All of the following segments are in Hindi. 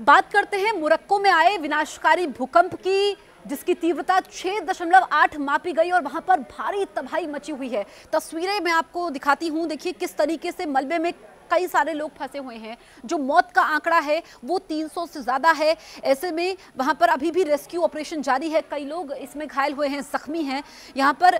बात करते हैं मुरक्को में आए विनाशकारी भूकंप की जिसकी तीव्रता 6.8 मापी गई और वहां पर भारी तबाही मची हुई है तस्वीरें मैं आपको दिखाती हूं देखिए किस तरीके से मलबे में कई सारे लोग फंसे हुए हैं जो मौत का आंकड़ा है वो 300 से ज़्यादा है ऐसे में वहाँ पर अभी भी रेस्क्यू ऑपरेशन जारी है कई लोग इसमें घायल हुए हैं ज़ख्मी हैं यहाँ पर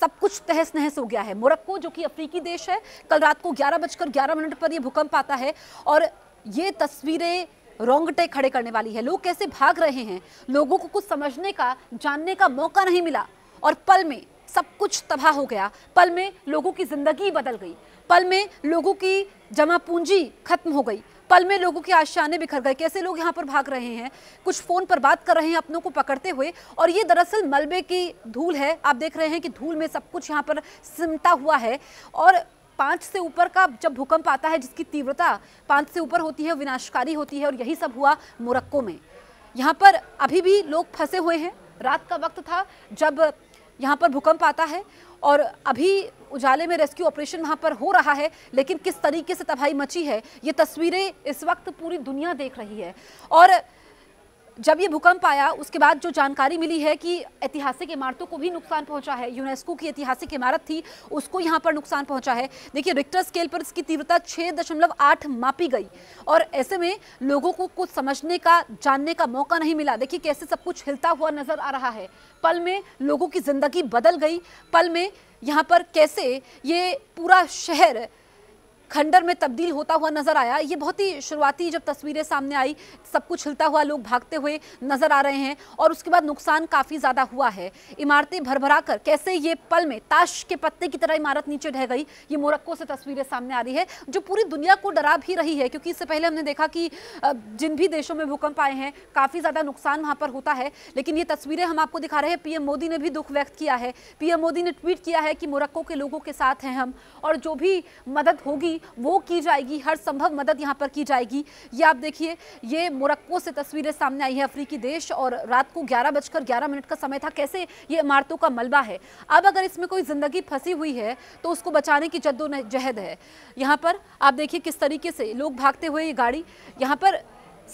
सब कुछ तहस नहस हो गया है मोरक्को जो कि अफ्रीकी देश है कल रात को ग्यारह बजकर ग्यारह मिनट पर यह भूकंप आता है और ये तस्वीरें रोंगटे खड़े करने वाली है लोग कैसे भाग रहे हैं लोगों को कुछ समझने का जानने का मौका नहीं मिला और पल में सब कुछ तबाह हो गया पल में लोगों की ज़िंदगी बदल गई पल में लोगों की जमा पूंजी खत्म हो गई पल में लोगों की आशाने बिखर गए कैसे लोग यहाँ पर भाग रहे हैं कुछ फ़ोन पर बात कर रहे हैं अपनों को पकड़ते हुए और ये दरअसल मलबे की धूल है आप देख रहे हैं कि धूल में सब कुछ यहाँ पर सिमटा हुआ है और पाँच से ऊपर का जब भूकंप आता है जिसकी तीव्रता पाँच से ऊपर होती है विनाशकारी होती है और यही सब हुआ मोरक्को में यहाँ पर अभी भी लोग फंसे हुए हैं रात का वक्त था जब यहाँ पर भूकंप आता है और अभी उजाले में रेस्क्यू ऑपरेशन वहाँ पर हो रहा है लेकिन किस तरीके से तबाही मची है ये तस्वीरें इस वक्त पूरी दुनिया देख रही है और जब ये भूकंप आया उसके बाद जो जानकारी मिली है कि ऐतिहासिक इमारतों को भी नुकसान पहुंचा है यूनेस्को की ऐतिहासिक इमारत थी उसको यहाँ पर नुकसान पहुंचा है देखिए रिक्टर स्केल पर इसकी तीव्रता छः दशमलव आठ मापी गई और ऐसे में लोगों को कुछ समझने का जानने का मौका नहीं मिला देखिए कैसे सब कुछ हिलता हुआ नजर आ रहा है पल में लोगों की ज़िंदगी बदल गई पल में यहाँ पर कैसे ये पूरा शहर खंडर में तब्दील होता हुआ नजर आया ये बहुत ही शुरुआती जब तस्वीरें सामने आई सब कुछ हिलता हुआ लोग भागते हुए नजर आ रहे हैं और उसके बाद नुकसान काफ़ी ज़्यादा हुआ है इमारतें भरभरा कर कैसे ये पल में ताश के पत्ते की तरह इमारत नीचे ढह गई ये मोरक्को से तस्वीरें सामने आ रही है जो पूरी दुनिया को डरा भी रही है क्योंकि इससे पहले हमने देखा कि जिन भी देशों में भूकंप आए हैं काफ़ी ज़्यादा नुकसान वहाँ पर होता है लेकिन ये तस्वीरें हम आपको दिखा रहे हैं पीएम मोदी ने भी दुख व्यक्त किया है पीएम मोदी ने ट्वीट किया है कि मोरक्को के लोगों के साथ हैं हम और जो भी मदद होगी वो की जाएगी हर संभव मदद यहाँ पर की जाएगी ये आप देखिए ये मोरक्को से तस्वीरें सामने आई है अफ्रीकी देश और रात को ग्यारह बजकर ग्यारह मिनट का समय था कैसे ये इमारतों का मलबा है अब अगर इसमें कोई ज़िंदगी फंसी हुई है तो उसको बचाने की जद्दोजहद है यहाँ पर आप देखिए किस तरीके से लोग भागते हुए ये गाड़ी यहाँ पर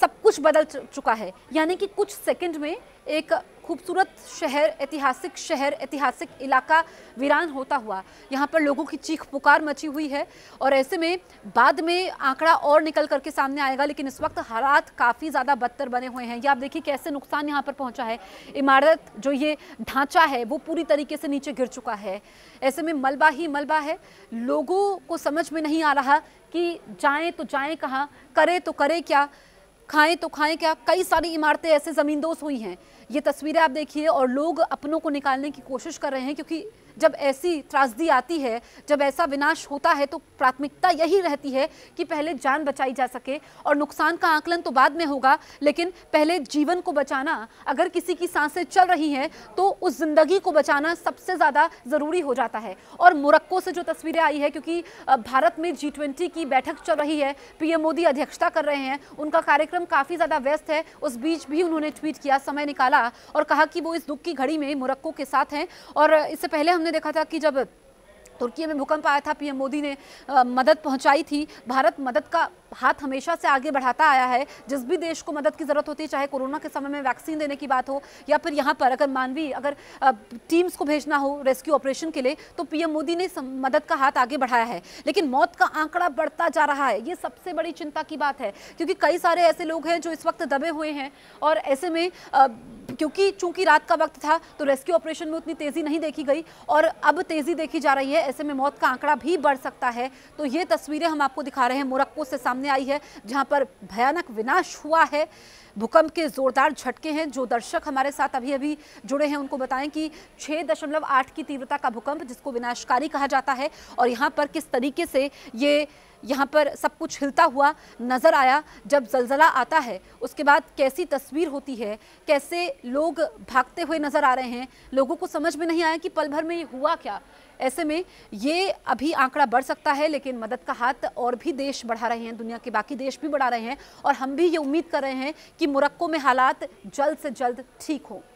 सब कुछ बदल चुका है यानी कि कुछ सेकंड में एक खूबसूरत शहर ऐतिहासिक शहर ऐतिहासिक इलाका वीरान होता हुआ यहाँ पर लोगों की चीख पुकार मची हुई है और ऐसे में बाद में आंकड़ा और निकल करके सामने आएगा लेकिन इस वक्त हालात काफ़ी ज़्यादा बदतर बने हुए हैं या आप देखिए कैसे नुकसान यहाँ पर पहुँचा है इमारत जो ये ढांचा है वो पूरी तरीके से नीचे गिर चुका है ऐसे में मलबा ही मलबा है लोगों को समझ में नहीं आ रहा कि जाएँ तो जाएँ कहाँ करें तो करें क्या खाएं तो खाएं क्या कई सारी इमारतें ऐसे ज़मींदोज हुई हैं ये तस्वीरें आप देखिए और लोग अपनों को निकालने की कोशिश कर रहे हैं क्योंकि जब ऐसी त्रासदी आती है जब ऐसा विनाश होता है तो प्राथमिकता यही रहती है कि पहले जान बचाई जा सके और नुकसान का आकलन तो बाद में होगा लेकिन पहले जीवन को बचाना अगर किसी की सांसें चल रही हैं तो उस ज़िंदगी को बचाना सबसे ज़्यादा ज़रूरी हो जाता है और मोरक्को से जो तस्वीरें आई है क्योंकि भारत में जी की बैठक चल रही है पीएम मोदी अध्यक्षता कर रहे हैं उनका कार्यक्रम काफ़ी ज़्यादा व्यस्त है उस बीच भी उन्होंने ट्वीट किया समय निकाला और कहा कि वो इस दुख की घड़ी में मोरक्को के साथ हैं और इससे पहले हमने हमने देखा था कि जब तुर्की में भूकंप आया था पीएम मोदी ने आ, मदद पहुंचाई थी भारत मदद का हाथ हमेशा से आगे बढ़ाता आया है जिस भी देश को मदद की ज़रूरत होती है चाहे कोरोना के समय में वैक्सीन देने की बात हो या फिर यहाँ पर अगर मानवीय अगर टीम्स को भेजना हो रेस्क्यू ऑपरेशन के लिए तो पीएम मोदी ने मदद का हाथ आगे बढ़ाया है लेकिन मौत का आंकड़ा बढ़ता जा रहा है ये सबसे बड़ी चिंता की बात है क्योंकि कई सारे ऐसे लोग हैं जो इस वक्त दबे हुए हैं और ऐसे में क्योंकि चूंकि रात का वक्त था तो रेस्क्यू ऑपरेशन में उतनी तेज़ी नहीं देखी गई और अब तेज़ी देखी जा रही है ऐसे में मौत का आंकड़ा भी बढ़ सकता है तो ये तस्वीरें हम आपको दिखा रहे हैं मोरक्को से सामने आई है जहाँ पर भयानक विनाश हुआ है भूकंप के ज़ोरदार झटके हैं जो दर्शक हमारे साथ अभी अभी जुड़े हैं उनको बताएं कि 6.8 की तीव्रता का भूकंप जिसको विनाशकारी कहा जाता है और यहाँ पर किस तरीके से ये यहाँ पर सब कुछ हिलता हुआ नज़र आया जब जलजला आता है उसके बाद कैसी तस्वीर होती है कैसे लोग भागते हुए नज़र आ रहे हैं लोगों को समझ में नहीं आया कि पल भर में ये हुआ क्या ऐसे में ये अभी आंकड़ा बढ़ सकता है लेकिन मदद का हाथ और भी देश बढ़ा रहे हैं दुनिया के बाकी देश भी बढ़ा रहे हैं और हम भी ये उम्मीद कर रहे हैं कि मुरक्को में हालात जल्द से जल्द ठीक हों